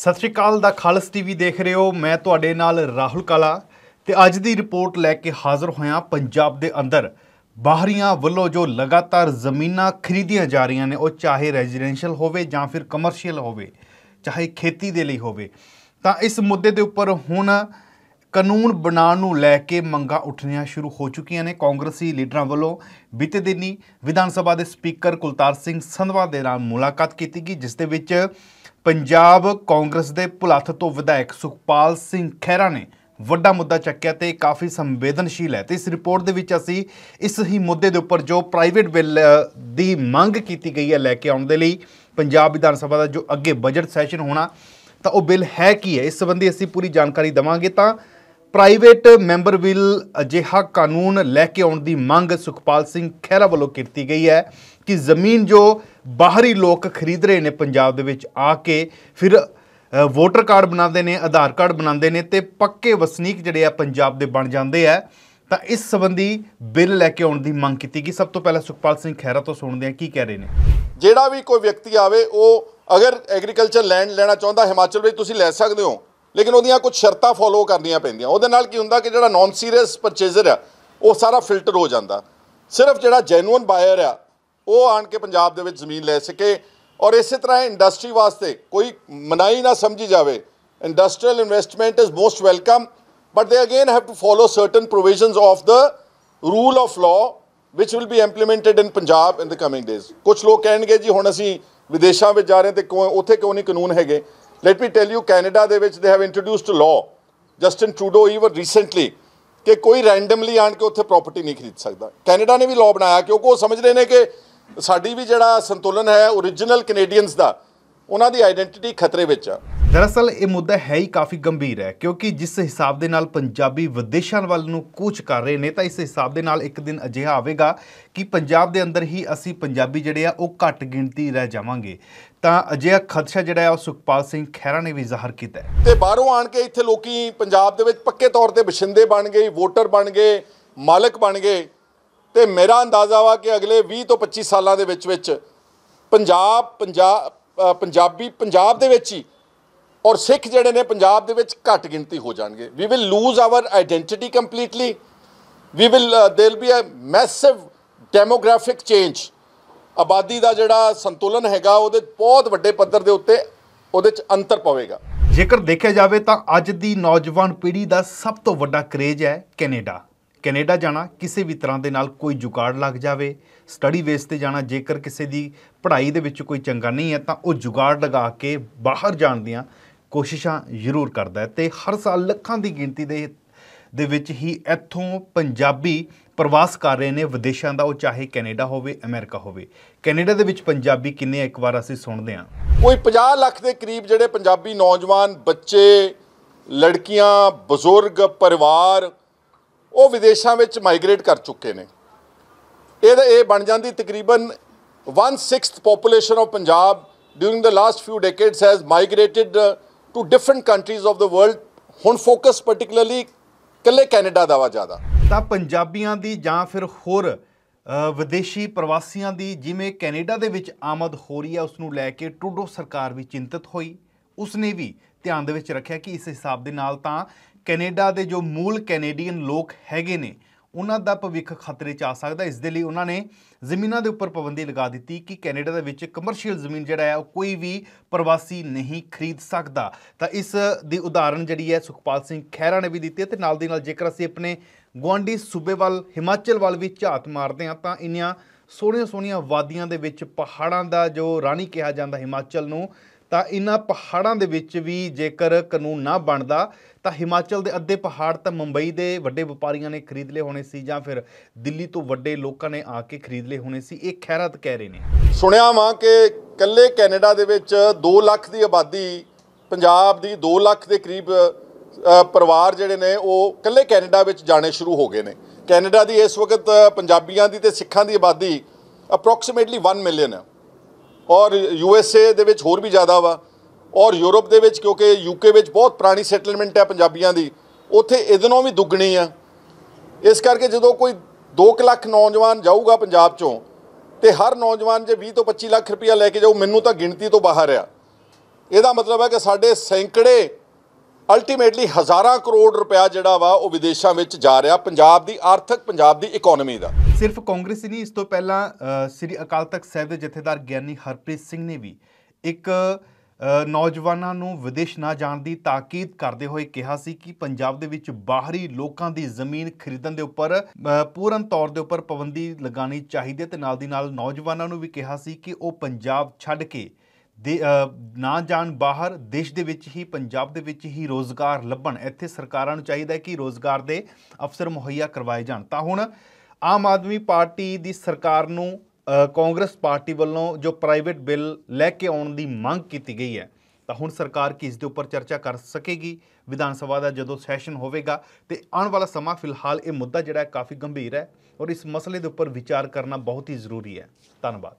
ਸਤਿ ਸ਼੍ਰੀ ਅਕਾਲ ਦਾ ਖਾਲਸ ਟੀਵੀ ਦੇਖ ਰਹੇ ਹੋ ਮੈਂ ਤੁਹਾਡੇ ਨਾਲ ਰਾਹੁਲ ਕਾਲਾ ਤੇ ਅੱਜ ਦੀ ਰਿਪੋਰਟ ਲੈ ਕੇ ਹਾਜ਼ਰ ਹੋਇਆ ਪੰਜਾਬ ਦੇ ਅੰਦਰ ਬਾਹਰੀਆਂ ਵੱਲੋਂ ਜੋ ਲਗਾਤਾਰ ਜ਼ਮੀਨਾਂ ਖਰੀਦੀਆਂ ਜਾ ਰਹੀਆਂ ਨੇ ਉਹ ਚਾਹੇ ਰੈਜ਼ੀਡੈਂਸ਼ੀਅਲ ਹੋਵੇ ਜਾਂ ਫਿਰ ਕਮਰਸ਼ੀਅਲ ਹੋਵੇ ਚਾਹੇ ਖੇਤੀ ਦੇ ਲਈ ਹੋਵੇ ਤਾਂ ਇਸ ਮੁੱਦੇ ਦੇ ਉੱਪਰ ਹੁਣ ਕਾਨੂੰਨ ਬਣਾਉਣ ਨੂੰ ਲੈ ਕੇ ਮੰਗਾਂ ਉੱਠਣੀਆਂ ਸ਼ੁਰੂ ਹੋ ਚੁੱਕੀਆਂ ਨੇ ਕਾਂਗਰਸੀ ਲੀਡਰਾਂ ਵੱਲੋਂ ਬੀਤੇ ਦਿਨੀ ਵਿਧਾਨ ਸਭਾ ਦੇ ਸਪੀਕਰ ਕੁਲਤਾਰ ਸਿੰਘ ਸੰਧਵਾ ਦੇ ਨਾਲ ਮੁਲਾਕਾਤ ਕੀਤੀ ਗਈ ਜਿਸ ਦੇ ਵਿੱਚ ਪੰਜਾਬ ਕਾਂਗਰਸ ਦੇ ਭੁਲੱਥ ਤੋਂ ਵਿਧਾਇਕ ਸੁਖਪਾਲ ਸਿੰਘ ਖਹਿਰਾ ਨੇ ਵੱਡਾ ਮੁੱਦਾ ਚੱਕਿਆ ਤੇ ਕਾਫੀ ਸੰਵੇਦਨਸ਼ੀਲ ਹੈ ਤੇ ਇਸ ਰਿਪੋਰਟ ਦੇ ਵਿੱਚ ਅਸੀਂ ਇਸ ਹੀ ਮੁੱਦੇ ਦੇ ਉੱਪਰ ਜੋ ਪ੍ਰਾਈਵੇਟ ਬਿੱਲ ਦੀ ਮੰਗ ਕੀਤੀ ਗਈ ਹੈ ਲੈ ਕੇ ਆਉਣ ਦੇ ਲਈ ਪੰਜਾਬ ਵਿਧਾਨ ਸਭਾ ਦਾ ਜੋ ਅੱਗੇ ਬਜਟ ਸੈਸ਼ਨ ਹੋਣਾ ਤਾਂ ਉਹ ਬਿੱਲ ਹੈ ਕੀ ਹੈ ਇਸ ਸੰਬੰਧੀ ਅਸੀਂ ਪੂਰੀ ਜਾਣਕਾਰੀ ਦਵਾਂਗੇ ਤਾਂ ਪ੍ਰਾਈਵੇਟ ਮੈਂਬਰ ਬਿੱਲ ਅਜਿਹਾ ਕਾਨੂੰਨ ਲੈ ਕੇ ਆਉਣ ਦੀ ਮੰਗ ਸੁਖਪਾਲ ਸਿੰਘ ਖਹਿਰਾ ਵੱਲੋਂ ਕੀਤੀ ਗਈ ਹੈ ਕਿ ਜ਼ਮੀਨ ਜੋ ਬਾਹਰੀ ਲੋਕ ਖਰੀਦ ਰਹੇ ਨੇ ਪੰਜਾਬ ਦੇ ਵਿੱਚ ਆ ਕੇ ਫਿਰ ਵੋਟਰ ਕਾਰਡ ਬਣਾਉਂਦੇ ਨੇ ਆਧਾਰ ਕਾਰਡ ਬਣਾਉਂਦੇ ਨੇ ਤੇ ਪੱਕੇ ਵਸਨੀਕ ਜਿਹੜੇ ਆ ਪੰਜਾਬ ਦੇ ਬਣ ਜਾਂਦੇ ਆ ਤਾਂ ਇਸ ਸੰਬੰਧੀ ਬਿੱਲ ਲੈ ਕੇ ਆਉਣ ਦੀ ਮੰਗ ਕੀਤੀ ਗਈ ਸਭ ਤੋਂ ਪਹਿਲਾਂ ਸੁਖਪਾਲ ਸਿੰਘ ਖਹਿਰਾ ਤੋਂ ਸੁਣਦੇ ਆ ਕੀ ਕਹਿ ਰਹੇ ਨੇ ਜਿਹੜਾ ਵੀ ਕੋਈ ਵਿਅਕਤੀ ਆਵੇ ਉਹ ਅਗਰ ਐਗਰੀਕਲਚਰ ਲੈਂਡ ਲੈਣਾ ਚਾਹੁੰਦਾ ਹਿਮਾਚਲ ਵਿੱਚ ਤੁਸੀਂ ਲੈ ਸਕਦੇ ਹੋ ਲੇਕਿਨ ਉਹਦੀਆਂ ਕੁਝ ਸ਼ਰਤਾਂ ਫੋਲੋ ਕਰਨੀਆਂ ਪੈਂਦੀਆਂ ਉਹਦੇ ਨਾਲ ਕੀ ਹੁੰਦਾ ਕਿ ਜਿਹੜਾ ਨਾਨ ਸੀਰੀਅਸ ਪਰਚੇਜ਼ਰ ਆ ਉਹ ਸਾਰਾ ਫਿਲਟਰ ਹੋ ਜਾਂਦਾ ਸਿਰਫ ਜਿਹੜਾ ਜੈਨੂਇਨ ਬਾਇਰ ਆ ਉਹ ਆਣ ਕੇ ਪੰਜਾਬ ਦੇ ਵਿੱਚ ਜ਼ਮੀਨ ਲੈ ਸਕੇ ਔਰ ਇਸੇ ਤਰ੍ਹਾਂ ਇੰਡਸਟਰੀ ਵਾਸਤੇ ਕੋਈ ਮਨਾਈ ਨਾ ਸਮਝੀ ਜਾਵੇ industrial investment is most welcome but they again have to follow certain provisions of the rule of law which will be implemented in Punjab in the coming days ਕੁਝ ਲੋਕ ਕਹਿਣਗੇ ਜੀ ਹੁਣ ਅਸੀਂ ਵਿਦੇਸ਼ਾਂ ਵਿੱਚ ਜਾ ਰਹੇ ਤੇ ਉੱਥੇ ਕਿਉਂ ਨਹੀਂ ਕਾਨੂੰਨ ਹੈਗੇ let me tell you Canada ਦੇ ਵਿੱਚ they have introduced law Justin Trudeau even recently ਕਿ ਕੋਈ ਰੈਂਡਮਲੀ ਆਣ ਕੇ ਉੱਥੇ ਪ੍ਰਾਪਰਟੀ ਨਹੀਂ ਖਰੀਦ ਸਕਦਾ ਕੈਨੇਡਾ ਨੇ ਵੀ ਲਾਅ ਬਣਾਇਆ ਕਿਉਂਕਿ ਉਹ ਸਮਝਦੇ ਨੇ ਕਿ ਸਾਡੀ ਵੀ ਜਿਹੜਾ ਸੰਤੁਲਨ ਹੈ origignal ਕੈਨੇਡੀਅਨਸ ਦਾ ਉਹਨਾਂ ਦੀ ਆਇਡੈਂਟੀਟੀ ਖਤਰੇ ਵਿੱਚ ਆ ਦਰਅਸਲ ਇਹ ਮੁੱਦਾ ਹੈ ਹੀ ਕਾਫੀ ਗੰਭੀਰ ਹੈ ਕਿਉਂਕਿ ਜਿਸ ਹਿਸਾਬ ਦੇ ਨਾਲ ਪੰਜਾਬੀ ਵਿਦੇਸ਼ਾਂ ਵੱਲ ਨੂੰ ਕੂਚ ਕਰ ਰਹੇ ਨੇ ਤਾਂ ਇਸ ਹਿਸਾਬ ਦੇ ਨਾਲ ਇੱਕ ਦਿਨ ਅਜਿਹਾ ਆਵੇਗਾ ਕਿ ਪੰਜਾਬ ਦੇ ਅੰਦਰ ਹੀ ਅਸੀਂ ਪੰਜਾਬੀ ਜਿਹੜੇ ਆ ਉਹ ਘੱਟ ਗਿਣਤੀ ਰਹਿ ਜਾਵਾਂਗੇ ਤਾਂ ਅਜਿਹਾ ਖਦਸ਼ਾ ਜਿਹੜਾ ਹੈ ਉਹ ਸੁਖਪਾਲ ਸਿੰਘ ਖਹਿਰਾ ਨੇ ਵੀ ਜ਼ਾਹਰ ਕੀਤਾ ਤੇ ਬਾਹਰੋਂ ਆਣ ਕੇ ਇੱਥੇ ਲੋਕੀ ਪੰਜਾਬ ਦੇ ਵਿੱਚ ਪੱਕੇ ਤੌਰ ਤੇ ਵਸਿੰਦੇ ਬਣ ਗਏ ਵੋਟਰ ਬਣ ਗਏ ਮਾਲਕ ਬਣ ਗਏ ਤੇ ਮੇਰਾ ਅੰਦਾਜ਼ਾ ਵਾ ਕਿ ਅਗਲੇ 20 ਤੋਂ 25 ਸਾਲਾਂ ਦੇ ਵਿੱਚ ਵਿੱਚ ਪੰਜਾਬ ਪੰਜਾਬ ਪੰਜਾਬੀ ਪੰਜਾਬ ਦੇ ਵਿੱਚ ਹੀ ਔਰ ਸਿੱਖ ਜਿਹੜੇ ਨੇ ਪੰਜਾਬ ਦੇ ਵਿੱਚ ਘੱਟ ਗਿਣਤੀ ਹੋ ਜਾਣਗੇ we will lose our identity completely we will there be a massive demographic change ਆਬਾਦੀ ਦਾ ਜਿਹੜਾ ਸੰਤੁਲਨ ਹੈਗਾ ਉਹਦੇ ਬਹੁਤ ਵੱਡੇ ਪੱਧਰ ਦੇ ਉੱਤੇ ਉਹਦੇ 'ਚ ਅੰਤਰ ਪਵੇਗਾ ਜੇਕਰ ਦੇਖਿਆ ਜਾਵੇ ਤਾਂ ਅੱਜ ਦੀ ਨੌਜਵਾਨ ਪੀੜ੍ਹੀ ਦਾ ਸਭ ਤੋਂ ਵੱਡਾ ਕਰੇਜ ਹੈ ਕੈਨੇਡਾ ਕੈਨੇਡਾ ਜਾਣਾ ਕਿਸੇ ਵੀ ਤਰ੍ਹਾਂ ਦੇ ਨਾਲ ਕੋਈ ਜੁਗਾੜ ਲੱਗ ਜਾਵੇ ਸਟੱਡੀ ਵੇਸ ਤੇ ਜਾਣਾ ਜੇਕਰ ਕਿਸੇ ਦੀ ਪੜ੍ਹਾਈ ਦੇ ਵਿੱਚ ਕੋਈ ਚੰਗਾ ਨਹੀਂ ਹੈ ਤਾਂ ਉਹ ਜੁਗਾੜ ਲਗਾ ਕੇ ਬਾਹਰ ਜਾਣ ਦੀਆਂ ਕੋਸ਼ਿਸ਼ਾਂ ਜ਼ਰੂਰ ਕਰਦਾ ਹੈ ਤੇ ਹਰ ਸਾਲ ਲੱਖਾਂ ਦੀ ਗਿਣਤੀ ਦੇ ਦੇ ਵਿੱਚ ਹੀ ਇੱਥੋਂ ਪੰਜਾਬੀ ਪ੍ਰਵਾਸ ਕਰ ਰਹੇ ਨੇ ਵਿਦੇਸ਼ਾਂ ਦਾ ਉਹ ਚਾਹੇ ਕੈਨੇਡਾ ਹੋਵੇ ਅਮਰੀਕਾ ਹੋਵੇ ਕੈਨੇਡਾ ਦੇ ਵਿੱਚ ਪੰਜਾਬੀ ਕਿੰਨੇ ਇੱਕ ਵਾਰ ਅਸੀਂ ਸੁਣਦੇ ਹਾਂ ਕੋਈ 50 ਲੱਖ ਦੇ ਕਰੀਬ ਜਿਹੜੇ ਪੰਜਾਬੀ ਨੌਜਵਾਨ ਬੱਚੇ ਲੜਕੀਆਂ ਬਜ਼ੁਰਗ ਪਰਿਵਾਰ ਉਹ ਵਿਦੇਸ਼ਾਂ ਵਿੱਚ ਮਾਈਗ੍ਰੇਟ ਕਰ ਚੁੱਕੇ ਨੇ ਇਹਦਾ ਇਹ ਬਣ ਜਾਂਦੀ ਤਕਰੀਬਨ 1/6 population of Punjab during the last few decades has migrated to different countries of the world ਹੁਣ ਫੋਕਸ ਪਾਰਟਿਕੂਲਰਲੀ ਕੱਲੇ ਕੈਨੇਡਾ ਦਾ ਵਾ ਜ਼ਿਆਦਾ ਤਾਂ ਪੰਜਾਬੀਆਂ ਦੀ ਜਾਂ ਫਿਰ ਹੋਰ ਵਿਦੇਸ਼ੀ ਪ੍ਰਵਾਸੀਆਂ ਦੀ ਜਿਵੇਂ ਕੈਨੇਡਾ ਦੇ ਵਿੱਚ ਆਮਦ ਹੋ ਰਹੀ ਹੈ ਉਸ ਨੂੰ ਲੈ ਕੇ ਟੂਡੋ ਸਰਕਾਰ ਵੀ ਚਿੰਤਤ ਹੋਈ ਉਸ ਨੇ ਵੀ ਧਿਆਨ ਦੇ ਵਿੱਚ ਰੱਖਿਆ ਕਿ ਇਸ ਹਿਸਾਬ ਦੇ ਨਾਲ ਤਾਂ ਕੈਨੇਡਾ ਦੇ ਜੋ ਮੂਲ ਕੈਨੇਡੀਅਨ ਲੋਕ ਹੈਗੇ ਨੇ ਉਹਨਾਂ ਦਾ ਭਵਿੱਖ ਖਤਰੇ 'ਚ ਆ ਸਕਦਾ ਇਸ ਦੇ ਲਈ ਉਹਨਾਂ ਨੇ ਜ਼ਮੀਨਾਂ ਦੇ ਉੱਪਰ ਪਾਬੰਦੀ ਲਗਾ ਦਿੱਤੀ ਕਿ ਕੈਨੇਡਾ ਦੇ ਵਿੱਚ ਕਮਰਸ਼ੀਅਲ ਜ਼ਮੀਨ ਜਿਹੜਾ ਹੈ ਉਹ ਕੋਈ ਵੀ ਪ੍ਰਵਾਸੀ ਨਹੀਂ ਖਰੀਦ ਸਕਦਾ ਤਾਂ ਇਸ ਦੀ ਉਦਾਹਰਣ ਜਿਹੜੀ ਹੈ ਸੁਖਪਾਲ ਸਿੰਘ ਖਹਿਰਾ ਨੇ ਵੀ ਦਿੱਤੀ ਤੇ ਨਾਲ ਦੀ ਨਾਲ ਜੇਕਰ ਅਸੀਂ ਆਪਣੇ ਗਵਾਂਡੀ ਸੂਬੇ ਵੱਲ ਹਿਮਾਚਲ ਵੱਲ ਵੀ ਝਾਤ ਮਾਰਦੇ ਹਾਂ ਤਾਂ ਇੰਨੀਆਂ ਸੋਹਣੀਆਂ ਸੋਹਣੀਆਂ ਵਾਦੀਆਂ ਦੇ ਵਿੱਚ ਪਹਾੜਾਂ ਦਾ ਜੋ ਰਾਣੀ ਕਿਹਾ ਜਾਂਦਾ ਹਿਮਾਚਲ ਨੂੰ ਤਾਂ ਇਹਨਾਂ ਪਹਾੜਾਂ ਦੇ ਵਿੱਚ ਵੀ ਜੇਕਰ ਕਾਨੂੰਨ ਨਾ ਬਣਦਾ ਤਾਂ ਹਿਮਾਚਲ ਦੇ ਅੱਧੇ ਪਹਾੜ ਤਾਂ ਮੁੰਬਈ ਦੇ ਵੱਡੇ ਵਪਾਰੀਆਂ ਨੇ ਖਰੀਦ ਲਏ ਹੋਣੇ ਸੀ ਜਾਂ ਫਿਰ ਦਿੱਲੀ ਤੋਂ ਵੱਡੇ ਲੋਕਾਂ ਨੇ ਆ ਕੇ ਖਰੀਦ ਲਏ ਹੋਣੇ ਸੀ ਇਹ ਖੈਰਤ ਕਹਿ ਰਹੇ ਨੇ ਸੁਣਿਆ ਵਾਂ ਕਿ ਕੱਲੇ ਕੈਨੇਡਾ ਦੇ ਵਿੱਚ 2 ਲੱਖ ਦੀ ਆਬਾਦੀ ਪੰਜਾਬ ਦੀ 2 ਲੱਖ ਦੇ ਕਰੀਬ ਪਰਿਵਾਰ ਜਿਹੜੇ ਨੇ ਉਹ ਕੱਲੇ ਕੈਨੇਡਾ ਵਿੱਚ ਜਾਣੇ ਸ਼ੁਰੂ ਹੋ ਗਏ ਨੇ ਕੈਨੇਡਾ ਦੀ ਇਸ ਵਕਤ ਪੰਜਾਬੀਆਂ ਦੀ ਤੇ ਸਿੱਖਾਂ ਦੀ ਆਬਾਦੀ ਅਪਰੋਕਸੀਮੇਟਲੀ 1 ਮਿਲੀਅਨ ਹੈ ਔਰ ਯੂ ਐਸ ਏ ਦੇ ਵਿੱਚ ਹੋਰ ਵੀ ਜ਼ਿਆਦਾ ਵਾ ਔਰ ਯੂਰਪ ਦੇ ਵਿੱਚ ਕਿਉਂਕਿ ਯੂਕੇ ਵਿੱਚ ਬਹੁਤ ਪੁਰਾਣੀ ਸੈਟਲਮੈਂਟ ਹੈ ਪੰਜਾਬੀਆਂ ਦੀ ਉੱਥੇ ਇਦਨੋਂ ਵੀ ਦੁੱਗਣੀ ਆ ਇਸ ਕਰਕੇ ਜਦੋਂ ਕੋਈ 2 ਲੱਖ ਨੌਜਵਾਨ ਜਾਊਗਾ ਪੰਜਾਬ ਚੋਂ ਤੇ ਹਰ ਨੌਜਵਾਨ ਜੇ 20 ਤੋਂ 25 ਲੱਖ ਰੁਪਇਆ ਲੈ ਕੇ ਜਾਊ ਮੈਨੂੰ ਤਾਂ ਗਿਣਤੀ ਤੋਂ ਬਾਹਰ ਆ ਇਹਦਾ ਮਤਲਬ ਹੈ ਕਿ ਸਾਡੇ ਸੈਂਕੜੇ ਅਲਟੀਮੇਟਲੀ ਹਜ਼ਾਰਾਂ ਕਰੋੜ ਰੁਪਇਆ ਜਿਹੜਾ ਵਾ ਉਹ ਵਿਦੇਸ਼ਾਂ ਵਿੱਚ ਜਾ ਰਿਹਾ ਪੰਜਾਬ ਦੀ ਆਰਥਿਕ ਪੰਜਾਬ ਦੀ ਇਕਨੋਮੀ ਦਾ ਸਿਰਫ ਕਾਂਗਰਸ ਹੀ ਨਹੀਂ ਇਸ ਤੋਂ ਪਹਿਲਾਂ ਸ੍ਰੀ ਅਕਾਲ ਤਖਤ ਸਾਹਿਬ ਦੇ ਜਥੇਦਾਰ ਗਿਆਨੀ ਹਰਪ੍ਰੀਤ ਸਿੰਘ ਨੇ ਵੀ ਇੱਕ ਨੌਜਵਾਨਾਂ ਨੂੰ ਵਿਦੇਸ਼ ਨਾ ਜਾਣ ਦੀ ਤਾਕੀਦ ਕਰਦੇ ਹੋਏ ਕਿਹਾ ਸੀ ਕਿ ਪੰਜਾਬ ਦੇ ਵਿੱਚ ਬਾਹਰੀ ਲੋਕਾਂ ਦੀ ਜ਼ਮੀਨ ਖਰੀਦਣ ਦੇ ਉੱਪਰ ਪੂਰਨ ਤੌਰ ਦੇ ਉੱਪਰ ਪਾਬੰਦੀ ਲਗਾਉਣੀ ਚਾਹੀਦੀ ਹੈ ਤੇ ਨਾਲ ਦੀ ਨਾਲ ਨੌਜਵਾਨਾਂ ਨੂੰ ਵੀ ਕਿਹਾ ਸੀ ਕਿ ਉਹ ਪੰਜਾਬ ਛੱਡ ਕੇ ਨਾ ਜਾਣ ਬਾਹਰ ਦੇਸ਼ ਦੇ ਵਿੱਚ ਹੀ ਪੰਜਾਬ ਦੇ ਵਿੱਚ ਹੀ ਰੋਜ਼ਗਾਰ ਲੱਭਣ ਇੱਥੇ ਸਰਕਾਰਾਂ ਨੂੰ ਚਾਹੀਦਾ ਹੈ ਕਿ ਰੋਜ਼ਗਾਰ ਦੇ ਅਫਸਰ ਮੁਹੱਈਆ ਕਰਵਾਏ ਜਾਣ ਤਾਂ ਹੁਣ ਆਮ ਆਦਮੀ ਪਾਰਟੀ ਦੀ ਸਰਕਾਰ ਨੂੰ ਕਾਂਗਰਸ ਪਾਰਟੀ ਵੱਲੋਂ ਜੋ ਪ੍ਰਾਈਵੇਟ ਬਿੱਲ ਲੈ ਕੇ ਆਉਣ ਦੀ ਮੰਗ ਕੀਤੀ ਗਈ ਹੈ ਤਾਂ ਹੁਣ ਸਰਕਾਰ ਕਿਸ ਦੇ ਉੱਪਰ ਚਰਚਾ ਕਰ ਸਕੇਗੀ ਵਿਧਾਨ ਸਭਾ ਦਾ ਜਦੋਂ ਸੈਸ਼ਨ ਹੋਵੇਗਾ ਤੇ ਆਉਣ ਵਾਲਾ ਸਮਾਂ ਫਿਲਹਾਲ ਇਹ ਮੁੱਦਾ ਜਿਹੜਾ ਹੈ ਕਾਫੀ ਗੰਭੀਰ ਹੈ ਔਰ ਇਸ ਮਸਲੇ ਦੇ ਉੱਪਰ ਵਿਚਾਰ ਕਰਨਾ ਬਹੁਤ ਹੀ ਜ਼ਰੂਰੀ ਹੈ ਧੰਨਵਾਦ